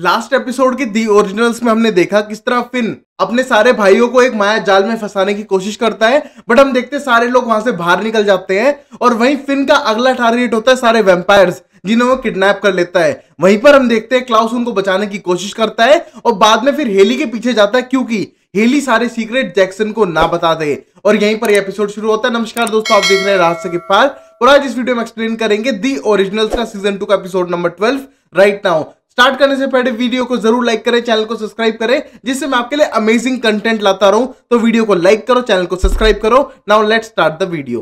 last episode के दी originals में हमने देखा किस तरह फिन अपने सारे भाइयों को एक माया जाल में फंसाने की कोशिश करता है बट हम देखते हैं सारे लोग वहां से बाहर निकल जाते हैं और वहीं फिन का अगला टारगेट होता है सारे वेम्पायर्स जिन्हें वो किडनैप कर लेता है वहीं पर हम देखते हैं क्लाउस उनको बचाने की कोशिश करता है और बाद में फिर हेली के पीछे जाता है क्योंकि हेली सारे सीक्रेट जैक्सन को ना बता दे और यहीं पर एपिसोड शुरू होता है नमस्कार दोस्तों आप देख रहे हैं राज से पार और आज इस वीडियो में एक्सप्लेन करेंगे दी ओरिजिनल्स का सीजन टू का episode number twelve right now start करने से पहले वीडियो को जरूर लाइक करें चैनल को सब्सक्राइब करें जिससे मैं आपके लिए अमेजिंग कंटेंट लाता रहूं तो वीडियो को लाइक करो चैनल को सब्सक्राइब करो now let start the video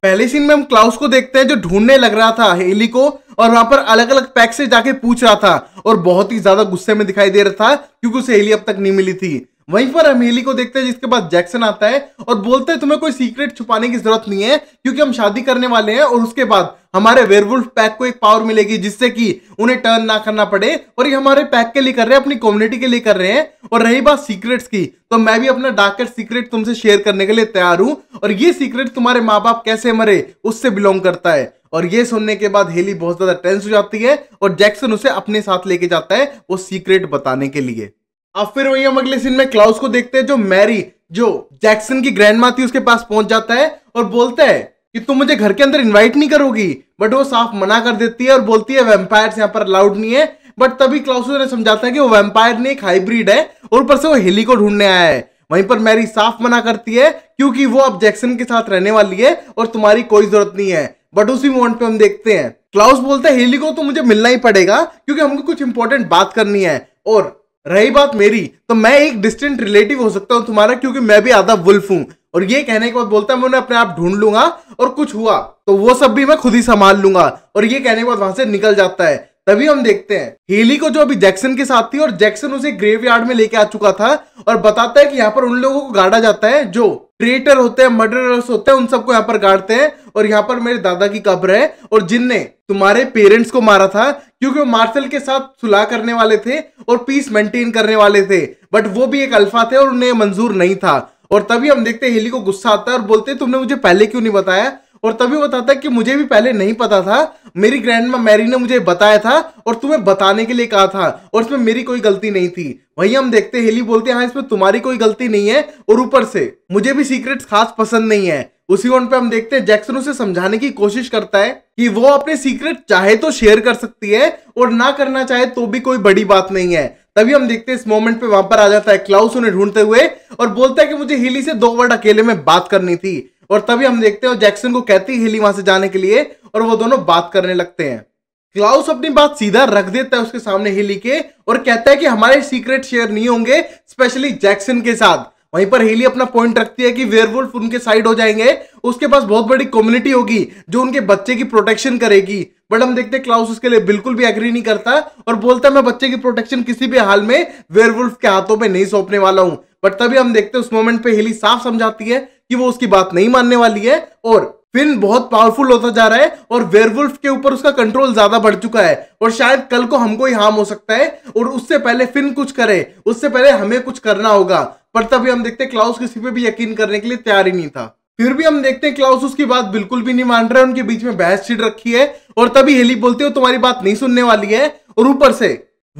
पहले सीन में हम क्लाउस को देखते हैं जो ढूंढने लग रहा था हेली को और वहां पर अलग अलग पैक से जाके पूछ रहा था और बहुत ही ज्यादा गुस्से में दिखाई दे रहा था क्योंकि उसे हेली अब तक नहीं मिली थी वहीं पर हमेली को देखते हैं जिसके पास जैक्सन आता है और बोलते हैं तुम्हें कोई सीक्रेट छुपाने की जरूरत नहीं है क्योंकि हम शादी करने वाले हैं और उसके बाद हमारे वेरवुल्फ पैक को एक पावर मिलेगी जिससे कि उन्हें टर्न ना करना पड़े और ये हमारे पैक के लिए कर रहे हैं अपनी कम्युनिटी के लिए कर रहे हैं और रही बात सीक्रेट्स की तो मैं भी अपना डार्केस्ट सीक्रेट तुमसे शेयर करने के लिए तैयार हूं और ये सीक्रेट तुम्हारे माँ बाप कैसे मरे उससे बिलोंग करता है और ये सुनने के बाद हेली बहुत ज्यादा टेंस हो जाती है और जैक्सन उसे अपने साथ लेके जाता है वो सीक्रेट बताने के लिए अब फिर वही हम अगले सीन में क्लाउस को देखते हैं जो मैरी जो जैक्सन की ग्रैंड माती थी उसके पास पहुंच जाता है और बोलता है कि तुम मुझे घर के अंदर इनवाइट नहीं करोगी बट वो साफ मना कर देती है और बोलती है वेम्पायर यहाँ पर अलाउड नहीं है बट तभी क्लाउस ने समझाता है कि वो वेम्पायर ने एक हाईब्रिड है और ऊपर से वो हेली को ढूंढने आया है वहीं पर मैरी साफ मना करती है क्योंकि वो अब जैक्सन के साथ रहने वाली है और तुम्हारी कोई जरूरत नहीं है बट उसी मोमेंट पे हम देखते हैं क्लाउस बोलता है हेली को तो मुझे मिलना ही पड़ेगा क्योंकि हमको कुछ इंपॉर्टेंट बात करनी है और रही बात मेरी तो मैं एक डिस्टेंट रिलेटिव हो सकता हूँ तुम्हारा क्योंकि मैं भी आधा वुल्फ हूँ और ये कहने के बाद बोलता है मैं उन्हें अपने आप ढूंढ लूंगा और कुछ हुआ तो वो सब भी मैं खुद ही संभाल लूंगा और ये कहने के बाद वहां से निकल जाता है तभी हम देखते हैं हेली को जो अभी जैक्सन के साथ थी और जैक्सन उसे ग्रेव यार्ड में लेके आ चुका था और बताता है कि यहाँ पर उन लोगों को गाड़ा जाता है जो ट्रेटर होते हैं मर्डरर्स होते हैं उन सबको यहाँ पर गाड़ते हैं और यहाँ पर मेरे दादा की कब्र है और जिनने तुम्हारे पेरेंट्स को मारा था क्योंकि वो मार्शल के साथ सुलह करने वाले थे और पीस मेंटेन करने वाले थे बट वो भी एक अल्फा थे और उन्हें मंजूर नहीं था और तभी हम देखते हैं हेली को गुस्सा आता है और बोलते हैं तुमने मुझे पहले क्यों नहीं बताया और तभी बताता है कि मुझे भी पहले नहीं पता था मेरी ग्रैंड माँ मैरी ने मुझे बताया था और तुम्हें बताने के लिए कहा था और इसमें मेरी कोई गलती नहीं थी वही हम देखते हेली बोलते हैं हाँ इसमें तुम्हारी कोई गलती नहीं है और ऊपर से मुझे भी सीक्रेट खास पसंद नहीं है उसी वन पे हम देखते हैं जैक्सन उसे समझाने की कोशिश करता है कि वो अपने सीक्रेट चाहे तो शेयर कर सकती है और ना करना चाहे तो भी कोई बड़ी बात नहीं है तभी हम देखते हैं इस मोमेंट पे वहां पर आ जाता है क्लाउस उन्हें ढूंढते हुए और बोलता है कि मुझे हिली से दो वर्ड अकेले में बात करनी थी और तभी हम देखते हैं जैक्सन को कहती है हिली वहां से जाने के लिए और वो दोनों बात करने लगते हैं क्लाउस अपनी बात सीधा रख देता है उसके सामने हिली के और कहता है कि हमारे सीक्रेट शेयर नहीं होंगे स्पेशली जैक्सन के साथ वहीं पर हेली अपना पॉइंट रखती है कि वेयरवुल्फ उनके साइड हो जाएंगे उसके पास बहुत बड़ी कम्युनिटी होगी जो उनके बच्चे की प्रोटेक्शन करेगी बट हम देखते हैं क्लाउस उसके लिए बिल्कुल भी एग्री नहीं करता और बोलता मैं बच्चे की प्रोटेक्शन किसी भी हाल में वेयरवुल्फ के हाथों में नहीं सौंपने वाला हूं बट तभी हम देखते हैं उस मोमेंट पे हेली साफ समझाती है कि वो उसकी बात नहीं मानने वाली है और फिन बहुत पावरफुल होता जा रहा है और वेयरवुल्फ के ऊपर उसका कंट्रोल ज्यादा बढ़ चुका है और शायद कल को हमको ही हार्म हो सकता है और उससे पहले फिन कुछ करे उससे पहले हमें कुछ करना होगा पर तभी हम देखते हैं क्लाउस किसी पे भी यकीन करने के लिए तैयार ही नहीं था फिर भी हम देखते हैं क्लाउस उसकी बात बिल्कुल भी नहीं मान रहे उनके बीच में बहस छिड़ रखी है और तभी हेली बोलते हो तुम्हारी बात नहीं सुनने वाली है और ऊपर से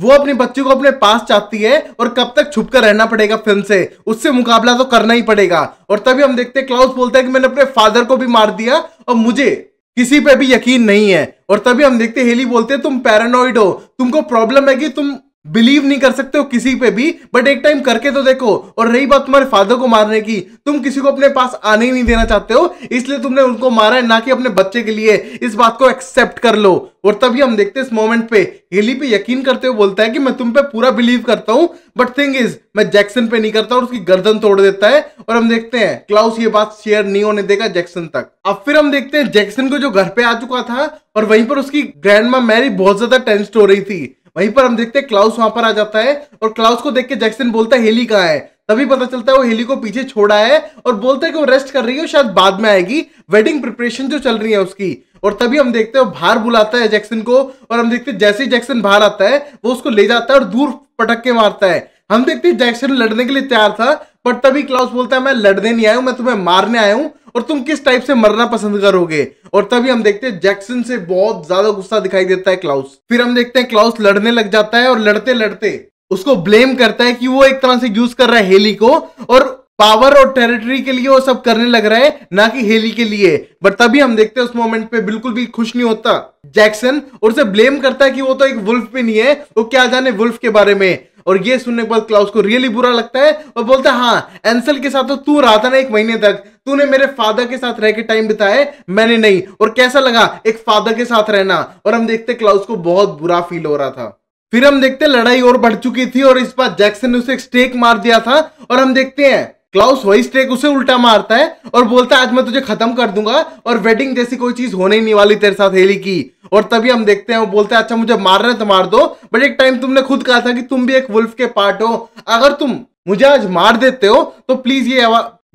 वो अपने बच्चे को अपने पास चाहती है और कब तक छुप कर रहना पड़ेगा फिल्म से उससे मुकाबला तो करना ही पड़ेगा और तभी हम देखते हैं क्लाउस बोलता है कि मैंने अपने फादर को भी मार दिया और मुझे किसी पे भी यकीन नहीं है और तभी हम देखते हेली बोलते हैं तुम पैरानोइड हो तुमको प्रॉब्लम है कि तुम बिलीव नहीं कर सकते हो किसी पे भी बट एक टाइम करके तो देखो और रही बात तुम्हारे फादर को मारने की तुम किसी को अपने पास आने ही नहीं देना चाहते हो इसलिए तुमने उनको मारा है ना कि अपने बच्चे के लिए इस बात को एक्सेप्ट कर लो और तभी हम देखते हैं इस मोमेंट पे हेली पे यकीन करते हुए बोलता है कि मैं तुम पे पूरा बिलीव करता हूं बट थिंग इज मैं जैक्सन पे नहीं करता और उसकी गर्दन तोड़ देता है और हम देखते हैं क्लाउस ये बात शेयर नहीं होने देगा जैक्सन तक अब फिर हम देखते हैं जैक्सन को जो घर पे आ चुका था और वहीं पर उसकी ग्रैंड मैरी बहुत ज्यादा टेंस्ट हो रही थी वहीं पर हम देखते हैं क्लाउस वहां पर आ जाता है और क्लाउस को देख के जैक्सन बोलता है हेली कहाँ है तभी पता चलता है वो हेली को पीछे छोड़ा है और बोलता है कि वो रेस्ट कर रही है शायद बाद में आएगी वेडिंग प्रिपरेशन जो चल रही है उसकी और तभी हम देखते हैं बाहर बुलाता है जैक्सन को और हम देखते हैं जैसे ही जैक्सन बाहर आता है वो उसको ले जाता है और दूर पटक के मारता है हम देखते हैं जैक्सन लड़ने के लिए तैयार था पर तभी क्लाउस बोलता है मैं लड़ने नहीं आया हूं मैं तुम्हें मारने आया हूं और तुम किस टाइप से मरना पसंद करोगे और तभी हम देखते हैं जैक्सन से बहुत ज्यादा गुस्सा दिखाई देता है क्लाउस फिर हम देखते हैं क्लाउस लड़ने लग जाता है और लड़ते लड़ते उसको ब्लेम करता है कि वो एक तरह से यूज कर रहा है हेली को और पावर और टेरिटरी के लिए वो सब करने लग रहा है ना कि हेली के लिए बट तभी हम देखते हैं उस मोमेंट पे बिल्कुल भी खुश नहीं होता जैक्सन और उसे ब्लेम करता है कि वो तो एक वुल्फ भी नहीं है वो क्या जाने वुल्फ के बारे में और ये सुनने के बाद क्लाउस को रियली बुरा लगता है और बोलता है हाँ एंसल के साथ तो तू रहा था ना एक महीने तक तूने मेरे फादर के साथ रह के टाइम बिताए मैंने नहीं और कैसा लगा एक फादर के साथ रहना और हम देखते क्लाउस को बहुत बुरा फील हो रहा था फिर हम देखते लड़ाई और बढ़ चुकी थी और इस बार जैक्सन ने उसे एक स्टेक मार दिया था और हम देखते हैं क्लाउस होइस्टेक उसे उल्टा मारता है और बोलता है आज मैं तुझे खत्म कर दूंगा और वेडिंग जैसी कोई चीज होने ही नहीं वाली तेरे साथ हेली की और तभी हम देखते हैं वो बोलते हैं अच्छा मुझे मार रहे तो मार दो बट एक टाइम तुमने खुद कहा था कि तुम भी एक वुल्फ के पार्ट हो अगर तुम मुझे आज मार देते हो तो प्लीज ये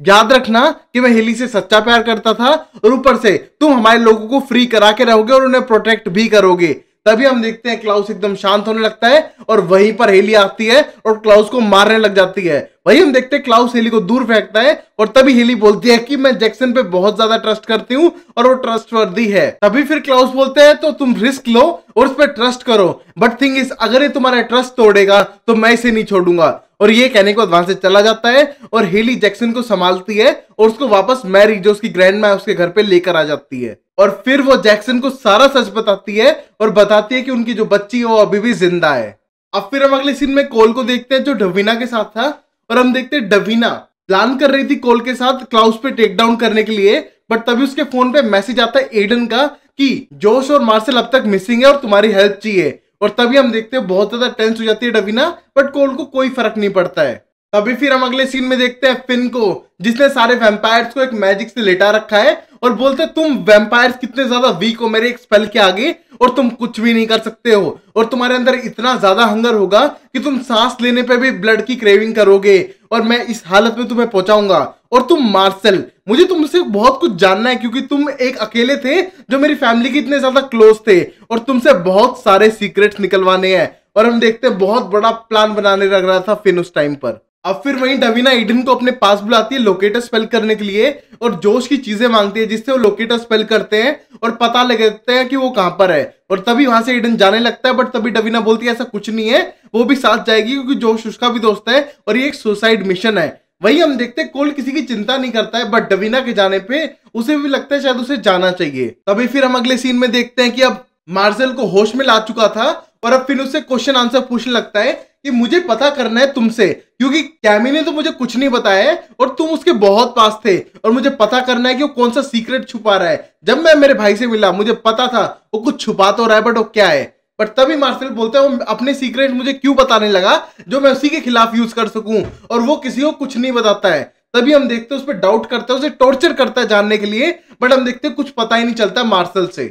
याद रखना कि मैं हेली से सच्चा प्यार करता था और ऊपर से तुम हमारे लोगों को फ्री करा के रहोगे और उन्हें प्रोटेक्ट भी करोगे तभी हम देखते हैं क्लाउस एकदम शांत होने लगता है और वहीं पर हेली आती है और क्लाउस को मारने लग जाती है वही हम देखते हैं क्लाउस हेली को दूर फेंकता है और तभी हेली बोलती है कि मैं जैक्सन पे बहुत ज्यादा ट्रस्ट करती हूँ और वो ट्रस्ट वर्दी है तभी फिर क्लाउस बोलते हैं तो तुम रिस्क लो और उस पर ट्रस्ट करो बट थिंग इज अगर ये तुम्हारा ट्रस्ट तोड़ेगा तो मैं इसे नहीं छोड़ूंगा और ये कहने को वहां से चला जाता है और हेली जैक्सन को संभालती है और उसको वापस मैरी जो उसकी ग्रैंड मैं उसके घर पे लेकर आ जाती है और फिर वो जैक्सन को सारा सच बताती है और बताती है कि उनकी जो बच्ची है वो अभी भी जिंदा है अब फिर हम अगले सीन में कोल को देखते हैं जो डवीना के साथ था और हम देखते हैं डवीना प्लान कर रही थी कोल के साथ क्लाउस पे टेक डाउन करने के लिए बट तभी उसके फोन पे मैसेज आता है एडन का कि जोश और मार्शल अब तक मिसिंग है और तुम्हारी हेल्प चाहिए और तभी हम देखते हैं बहुत ज्यादा टेंस हो जाती है डबिना बट कोल को कोई फर्क नहीं पड़ता है तभी फिर हम अगले सीन में देखते हैं फिन को जिसने सारे वेम्पायर को एक मैजिक से लेटा रखा है और बोलते तुम वेम्पायर कितने ज्यादा वीक हो मेरे एक स्पेल के आगे और तुम कुछ भी नहीं कर सकते हो और तुम्हारे अंदर इतना ज्यादा हंगर होगा कि तुम सांस लेने पे भी ब्लड की क्रेविंग करोगे और मैं इस हालत में तुम्हें पहुंचाऊंगा और तुम मार्शल मुझे तुमसे बहुत कुछ जानना है क्योंकि तुम एक अकेले थे जो मेरी फैमिली के इतने ज्यादा क्लोज थे और तुमसे बहुत सारे सीक्रेट्स निकलवाने हैं और हम देखते हैं बहुत बड़ा प्लान बनाने लग रहा था फिन उस टाइम पर अब फिर वहीं डवीना इडन को अपने पास बुलाती है लोकेटर स्पेल करने के लिए और जोश की चीजें मांगती है जिससे वो लोकेटर स्पेल करते हैं और पता लगते हैं कि वो कहां पर है और तभी वहां से इडन जाने लगता है बट तभी डवीना बोलती है ऐसा कुछ नहीं है वो भी साथ जाएगी क्योंकि जोश उसका भी दोस्त है और ये एक सुसाइड मिशन है वही हम देखते कोल किसी की चिंता नहीं करता है बट डवीना के जाने पे उसे भी लगता है शायद उसे जाना चाहिए तभी फिर हम अगले सीन में देखते हैं कि अब मार्शल को होश में ला चुका था और अब फिर उससे क्वेश्चन आंसर पूछने लगता है कि मुझे पता करना है तुमसे क्योंकि कैमी ने तो मुझे कुछ नहीं बताया है और तुम उसके बहुत पास थे और मुझे पता करना है कि वो कौन सा सीक्रेट छुपा रहा है जब मैं मेरे भाई से मिला मुझे पता था वो कुछ छुपा तो रहा है बट वो क्या है पर तभी मार्शल बोलता है वो अपने सीक्रेट मुझे क्यों बताने लगा जो मैं उसी के खिलाफ यूज कर सकूं और वो किसी को कुछ नहीं बताता है तभी हम देखते हैं उस पर डाउट करता है उसे टॉर्चर करता है जानने के लिए बट हम देखते हैं कुछ पता ही नहीं चलता मार्शल से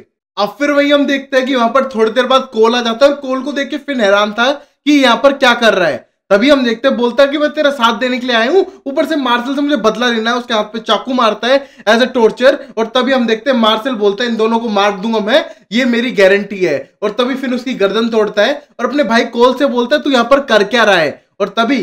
अब फिर वही हम देखते हैं कि वहां पर थोड़ी देर बाद कोल आ जाता है और कोल को देख के फिर हैरान था कि यहाँ पर क्या कर रहा है तभी हम देखते हैं बोलता है कि मैं तेरा साथ देने के लिए आया हूँ ऊपर से मार्सल से मुझे बदला लेना है उसके हाथ पे चाकू मारता है एज अ टॉर्चर और तभी हम देखते हैं मार्सल बोलता है इन दोनों को मार दूंगा मैं ये मेरी गारंटी है और तभी फिर उसकी गर्दन तोड़ता है और अपने भाई कोल से बोलता है तू यहाँ पर कर क्या रहा है और तभी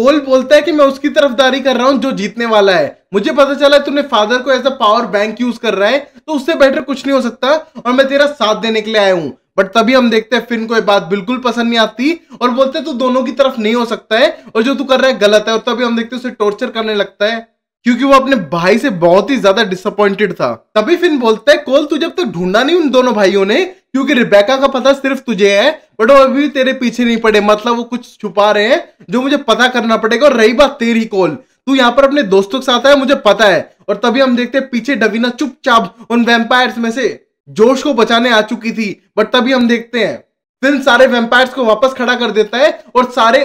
कोल बोलता है कि मैं उसकी तरफदारी कर रहा हूँ जो जीतने वाला है मुझे पता चला है तूने फादर को as a power bank use कर रहा है तो उससे बेटर कुछ नहीं हो सकता और मैं तेरा साथ देने के लिए आया हूँ बट तभी हम देखते हैं फिन को ये बात बिल्कुल पसंद नहीं आती और बोलते तू दोनों की तरफ नहीं हो सकता है और जो तू कर रहा है गलत है और तभी हम देखते हैं उसे टॉर्चर करने लगता है क्योंकि वो अपने भाई से बहुत ही ज्यादा डिसअपॉइंटेड था तभी फिन बोलता है कोल तू जब तक ढूंढा नहीं उन दोनों भाइयों ने क्योंकि रिबेका का पता सिर्फ तुझे है बट वो अभी तेरे पीछे नहीं पड़े मतलब वो कुछ छुपा रहे हैं जो मुझे पता करना पड़ेगा और रही बात तेरी कोल तू यहाँ पर अपने दोस्तों के साथ आया मुझे पता है और तभी हम देखते हैं पीछे डबीना चुपचाप उन वेम्पायर में से जोश को बचाने आ चुकी थी बट तभी हम देखते हैं फिर सारे वेम्पायर को वापस खड़ा कर देता है और सारे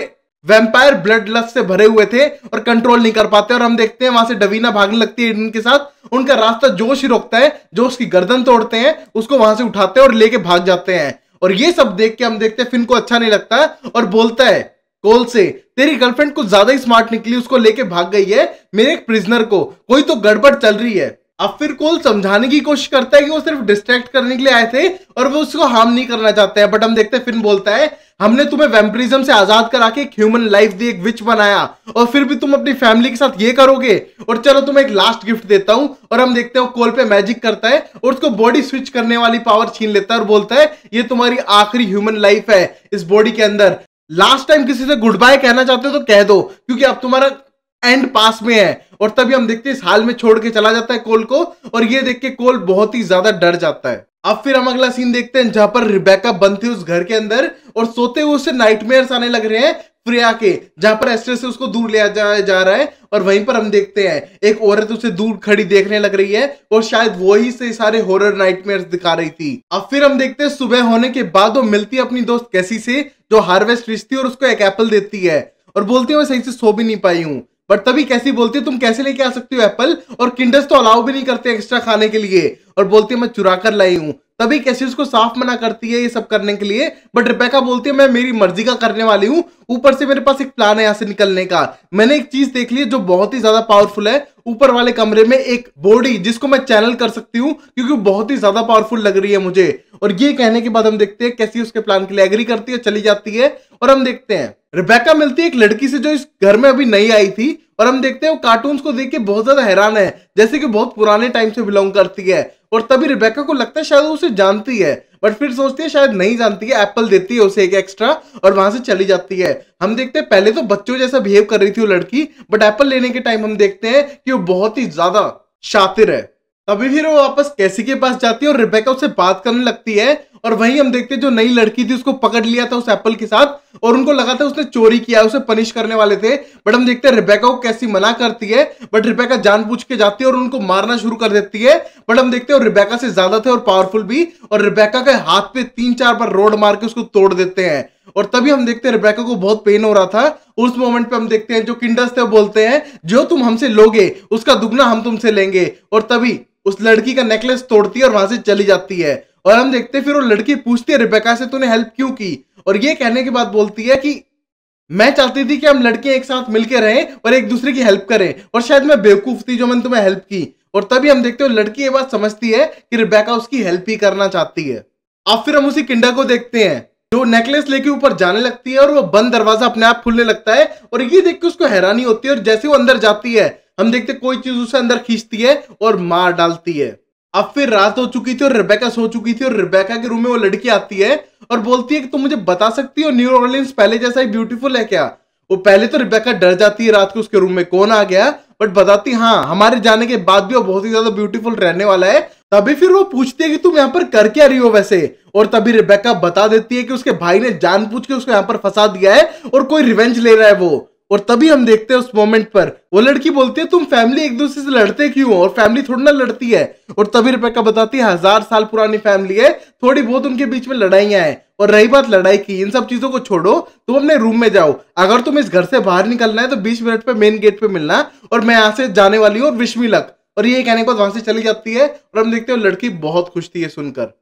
वेम्पायर ब्लड लस से भरे हुए थे और कंट्रोल नहीं कर पाते और हम देखते हैं वहां से डवीना भागने लगती है एडन के साथ उनका रास्ता जोश ही रोकता है जोश की गर्दन तोड़ते हैं उसको वहां से उठाते हैं और लेके भाग जाते हैं और ये सब देख के हम देखते हैं फिन को अच्छा नहीं लगता और बोलता है कॉल से तेरी गर्लफ्रेंड कुछ ज्यादा ही स्मार्ट निकली उसको लेके भाग गई है मेरे एक प्रिजनर को कोई तो गड़बड़ चल रही है अब फिर कोल समझाने की कोशिश करता है कि वो सिर्फ डिस्ट्रैक्ट करने के लिए आए थे और वो उसको हार्म नहीं करना चाहते हैं बट हम देखते हैं फिर बोलता है हमने तुम्हें वेम्परिज्म से आजाद करा के एक ह्यूमन लाइफ दी एक विच बनाया और फिर भी तुम अपनी फैमिली के साथ ये करोगे और चलो तुम्हें एक लास्ट गिफ्ट देता हूं और हम देखते हैं कोल पे मैजिक करता है और उसको बॉडी स्विच करने वाली पावर छीन लेता है और बोलता है ये तुम्हारी आखिरी ह्यूमन लाइफ है इस बॉडी के अंदर लास्ट टाइम किसी से गुड बाय कहना चाहते हो तो कह दो क्योंकि अब तुम्हारा एंड पास में है और तभी हम देखते हैं इस हाल में छोड़ के चला जाता है कोल को और ये देख के कोल बहुत ही ज्यादा डर जाता है अब फिर हम अगला सीन देखते हैं जहां पर रिबेका बंद थी उस घर के अंदर और सोते हुए उसे नाइटमेयर्स आने लग रहे हैं प्रिया के जहां पर एस्टर से उसको दूर ले जा, जा रहा है और वहीं पर हम देखते हैं एक औरत उसे दूर खड़ी देखने लग रही है और शायद वो ही से सारे हॉरर नाइटमेयर्स दिखा रही थी अब फिर हम देखते हैं सुबह होने के बाद वो मिलती है अपनी दोस्त कैसी से जो हार्वेस्ट रिश्ती और उसको एक एप्पल देती है और बोलती है मैं सही से सो भी नहीं पाई हूँ बट तभी कैसी बोलती है तुम कैसे लेके आ सकती हो एप्पल और किंडस तो अलाउ भी नहीं करते एक्स्ट्रा खाने के लिए और बोलती है मैं चुरा कर लाई हूँ तभी कैसियस को साफ मना करती है ये सब करने के लिए बट रिपेका बोलती है मैं मेरी मर्जी का करने वाली हूँ ऊपर से मेरे पास एक प्लान है यहाँ से निकलने का मैंने एक चीज देख ली है जो बहुत ही ज्यादा पावरफुल है ऊपर वाले कमरे में एक बॉडी जिसको मैं चैनल कर सकती हूँ क्योंकि बहुत ही ज्यादा पावरफुल लग रही है मुझे और ये कहने के बाद हम देखते हैं कैसी उसके प्लान के लिए एग्री करती है चली जाती है और हम देखते हैं रिबेका मिलती है एक लड़की से जो इस घर में अभी नई आई थी और हम देखते हैं वो कार्टून को देख के बहुत ज्यादा हैरान है जैसे कि बहुत पुराने टाइम से बिलोंग करती है और तभी रिबेका को लगता है शायद उसे जानती है बट फिर सोचती है शायद नहीं जानती है एप्पल देती है उसे एक एक्स्ट्रा और वहां से चली जाती है हम देखते हैं पहले तो बच्चों जैसा बिहेव कर रही थी वो लड़की बट एप्पल लेने के टाइम हम देखते हैं कि वो बहुत ही ज्यादा शातिर है तभी फिर वो वापस कैसी के पास जाती है और रिबेका उससे बात करने लगती है और वहीं हम देखते हैं जो नई लड़की थी उसको पकड़ लिया था उस एप्पल के साथ और उनको लगा था उसने चोरी किया उसे पनिश करने वाले थे बट हम देखते हैं रिबेका को कैसी मना करती है बट रिबेका जान के जाती है और उनको मारना शुरू कर देती है बट हम देखते हैं रिबेका से ज्यादा थे और पावरफुल भी और रिबेका के हाथ पे तीन चार बार रोड मार के उसको तोड़ देते हैं और तभी हम देखते हैं रिबेका को बहुत पेन हो रहा था उस मोमेंट पे हम देखते हैं जो किंडस थे वो बोलते हैं जो तुम हमसे लोगे उसका दुगना हम तुमसे लेंगे और तभी उस लड़की का नेकलेस तोड़ती है और वहां से चली जाती है और हम देखते हैं फिर वो लड़की पूछती है रिबेका से तूने हेल्प क्यों की और ये कहने के बाद बोलती है कि मैं चाहती थी कि हम लड़के एक साथ मिलकर रहें और एक दूसरे की हेल्प करें और शायद मैं बेवकूफ थी जो मैंने तुम्हें हेल्प की और तभी हम देखते हो लड़की ये बात समझती है कि रिबेका उसकी हेल्प ही करना चाहती है अब फिर हम उसी किंडा को देखते हैं जो नेकलेस लेके ऊपर जाने लगती है और वो बंद दरवाजा अपने आप खुलने लगता है और ये देख के उसको हैरानी होती है और जैसे वो अंदर जाती है हम देखते कोई चीज उसे अंदर खींचती है और मार डालती है अब फिर रात हो चुकी थी और रिबेका सो चुकी थी और रिबेका के रूम में वो लड़की आती है और बोलती है कि तुम मुझे बता सकती हो न्यू ऑर्लियंस पहले जैसा ही ब्यूटीफुल है क्या वो पहले तो रिबेका डर जाती है रात को उसके रूम में कौन आ गया बट बताती हाँ हमारे जाने के बाद भी वो बहुत ही ज्यादा ब्यूटीफुल रहने वाला है तभी फिर वो पूछती है कि तुम यहाँ पर कर क्या रही हो वैसे और तभी रिबेका बता देती है कि उसके भाई ने पूछ के उसको यहाँ पर फंसा दिया है और कोई रिवेंज ले रहा है वो और तभी हम देखते हैं उस मोमेंट पर वो लड़की बोलती है तुम फैमिली एक दूसरे से लड़ते क्यों हो और फैमिली थोड़ी ना लड़ती है और तभी रिपेका बताती है हजार साल पुरानी फैमिली है थोड़ी बहुत उनके बीच में लड़ाइयां हैं और रही बात लड़ाई की इन सब चीजों को छोड़ो तुम अपने रूम में जाओ अगर तुम इस घर से बाहर निकलना है तो बीस मिनट पे मेन गेट पे मिलना और मैं यहाँ से जाने वाली हूँ और विश्मी लक और ये कहने के बाद वहां से चली जाती है और हम देखते हैं लड़की बहुत खुश थी ये सुनकर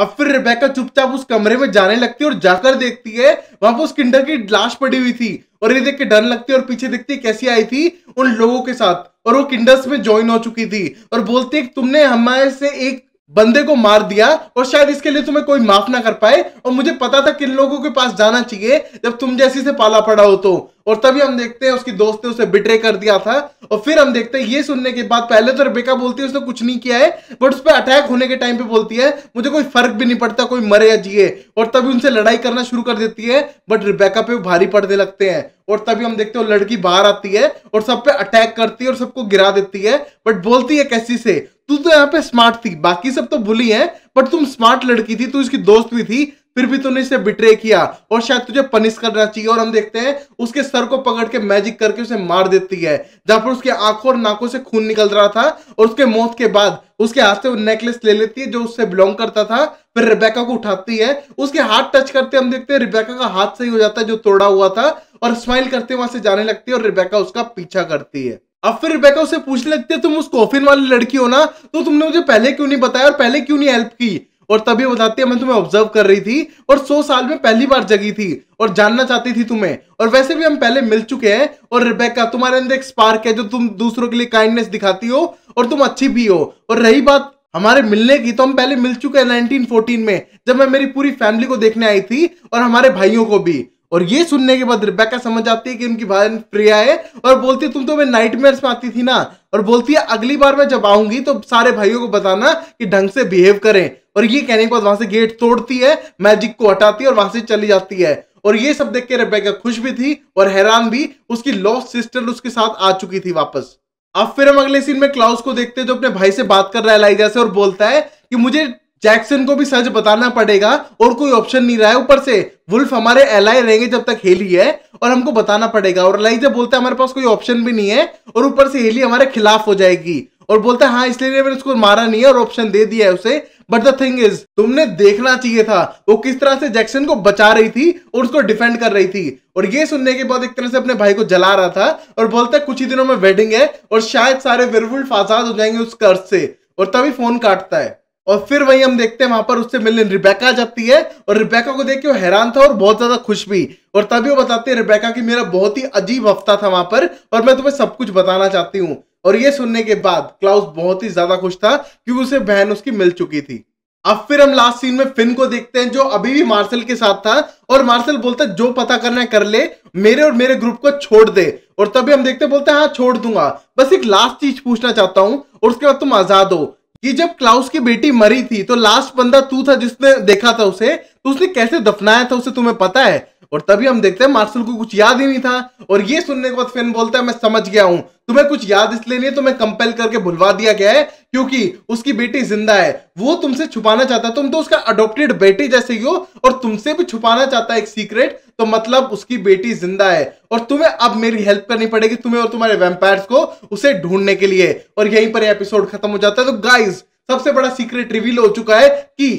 अब फिर रिबेका चुपचाप उस कमरे में जाने लगती है और जाकर देखती है वहां पर उस किंडर की लाश पड़ी हुई थी और ये देख के डर लगती है और पीछे देखती है कैसी आई थी उन लोगों के साथ और वो किंडर्स में ज्वाइन हो चुकी थी और बोलती है तुमने हमारे से एक बंदे को मार दिया और शायद इसके लिए तुम्हें कोई माफ ना कर पाए और मुझे पता था किन लोगों के पास जाना चाहिए जब तुम जैसी से पाला पड़ा हो तो और तभी हम देखते हैं उसकी दोस्त ने उसे बिट्रे कर दिया था और फिर हम देखते हैं ये सुनने के बाद पहले तो रिबेका बोलती है उसने कुछ नहीं किया है बट उस पर अटैक होने के टाइम पे बोलती है मुझे कोई फर्क भी नहीं पड़ता कोई मरे या जिए और तभी उनसे लड़ाई करना शुरू कर देती है बट रिबेका पे भारी पड़ने लगते हैं और तभी हम देखते हैं लड़की बाहर आती है और सब पे अटैक करती है और सबको गिरा देती है बट बोलती है कैसी से तू तो यहाँ पे स्मार्ट थी बाकी सब तो भूली है बट तुम स्मार्ट लड़की थी तू इसकी दोस्त भी थी फिर भी तूने इसे बिट्रे किया और शायद तुझे पनिश करना चाहिए और हम देखते हैं उसके सर को पकड़ के मैजिक करके उसे मार देती है जहां पर उसके आंखों और नाकों से खून निकल रहा था और उसके मौत के बाद उसके हाथ से वो नेकलेस ले लेती है जो उससे बिलोंग करता था फिर रिबेका को उठाती है उसके हाथ टच करते हम देखते हैं रिबेका का हाथ सही हो जाता है जो तोड़ा हुआ था और स्माइल करते वहां से जाने लगती है और रिबेका उसका पीछा करती है अब फिर रिबेका उसे पूछने लगती है तुम उस कॉफिन वाली लड़की हो ना तो तुमने मुझे पहले क्यों नहीं बताया और पहले क्यों नहीं हेल्प की और तभी बताती है मैं तुम्हें ऑब्जर्व कर रही थी और सौ साल में पहली बार जगी थी और जानना चाहती थी तुम्हें और वैसे भी हम पहले मिल चुके हैं और रिबेका तुम्हारे अंदर एक स्पार्क है जो तुम दूसरों के लिए काइंडनेस दिखाती हो और तुम अच्छी भी हो और रही बात हमारे मिलने की तो हम पहले मिल चुके हैं 1914 में जब मैं मेरी पूरी फैमिली को देखने आई थी और हमारे भाइयों को भी और ये सुनने के बाद रिबेका समझ आती है कि उनकी बहन प्रिया है और बोलती है तुम तो मैं नाइटमेयर्स में आती थी ना और बोलती है अगली बार मैं जब आऊंगी तो सारे भाइयों को बताना कि ढंग से बिहेव करें और ये कहने के बाद वहां से गेट तोड़ती है मैजिक को हटाती है और वहां से चली जाती है और ये सब देख के रिबेका खुश भी थी और हैरान भी उसकी लॉस सिस्टर उसके साथ आ चुकी थी वापस अब फिर हम अगले सीन में क्लाउस को देखते हैं जो अपने भाई से बात कर रहा है लाइजा से और बोलता है कि मुझे जैक्सन को भी सच बताना पड़ेगा और कोई ऑप्शन नहीं रहा है ऊपर से वुल्फ हमारे एलाई रहेंगे जब तक हेली है और हमको बताना पड़ेगा और एलाई जब बोलता है हमारे पास कोई ऑप्शन भी नहीं है और ऊपर से हेली हमारे खिलाफ हो जाएगी और बोलता है हाँ इसलिए मैंने उसको मारा नहीं है और ऑप्शन दे दिया है उसे बट द थिंग इज तुमने देखना चाहिए था वो किस तरह से जैक्सन को बचा रही थी और उसको डिफेंड कर रही थी और ये सुनने के बाद एक तरह से अपने भाई को जला रहा था और बोलता है कुछ ही दिनों में वेडिंग है और शायद सारे विरवुल्फ आजाद हो जाएंगे उस कर्ज से और तभी फोन काटता है और फिर वही हम देखते हैं वहां पर उससे मिलने रिबेका जाती है और रिबेका को देख के वो हैरान था और बहुत ज्यादा खुश भी और तभी वो बताते हैं रिबेका कि मेरा बहुत ही अजीब हफ्ता था वहां पर और मैं तुम्हें सब कुछ बताना चाहती हूँ और ये सुनने के बाद क्लाउस बहुत ही ज्यादा खुश था क्योंकि उसे बहन उसकी मिल चुकी थी अब फिर हम लास्ट सीन में फिन को देखते हैं जो अभी भी मार्शल के साथ था और मार्शल बोलता है जो पता करना है कर ले मेरे और मेरे ग्रुप को छोड़ दे और तभी हम देखते बोलते हैं हाँ छोड़ दूंगा बस एक लास्ट चीज पूछना चाहता हूं और उसके बाद तुम आजाद हो कि जब क्लाउस की बेटी मरी थी तो लास्ट बंदा तू था जिसने देखा था उसे तो उसने कैसे दफनाया था उसे तुम्हें पता है और तभी हम देखते हैं मार्शल को कुछ याद ही नहीं था और ये सुनने के बाद फिन बोलता है मैं समझ गया हूं तुम्हें कुछ याद इसलिए नहीं तुम्हें कंपेल करके भुलवा दिया गया है क्योंकि उसकी बेटी जिंदा है वो तुमसे छुपाना चाहता है तुम तो उसका अडोप्टेड बेटी जैसे ही हो और तुमसे भी छुपाना चाहता है एक सीक्रेट तो मतलब उसकी बेटी जिंदा है और तुम्हें अब मेरी हेल्प करनी पड़ेगी तुम्हें और तुम्हारे वेम्पायर को उसे ढूंढने के लिए और यहीं पर एपिसोड खत्म हो जाता है तो गाइज सबसे बड़ा सीक्रेट रिवील हो चुका है कि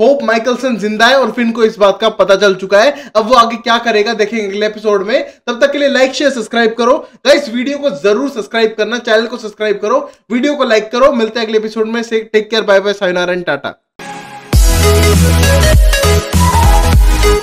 होप माइकलसन जिंदा है और फिन को इस बात का पता चल चुका है अब वो आगे क्या करेगा देखेंगे अगले एपिसोड में तब तक के लिए लाइक शेयर सब्सक्राइब करो गाइस वीडियो को जरूर सब्सक्राइब करना चैनल को सब्सक्राइब करो वीडियो को लाइक करो मिलते हैं अगले एपिसोड में टेक केयर बाय बाय साइनार टाटा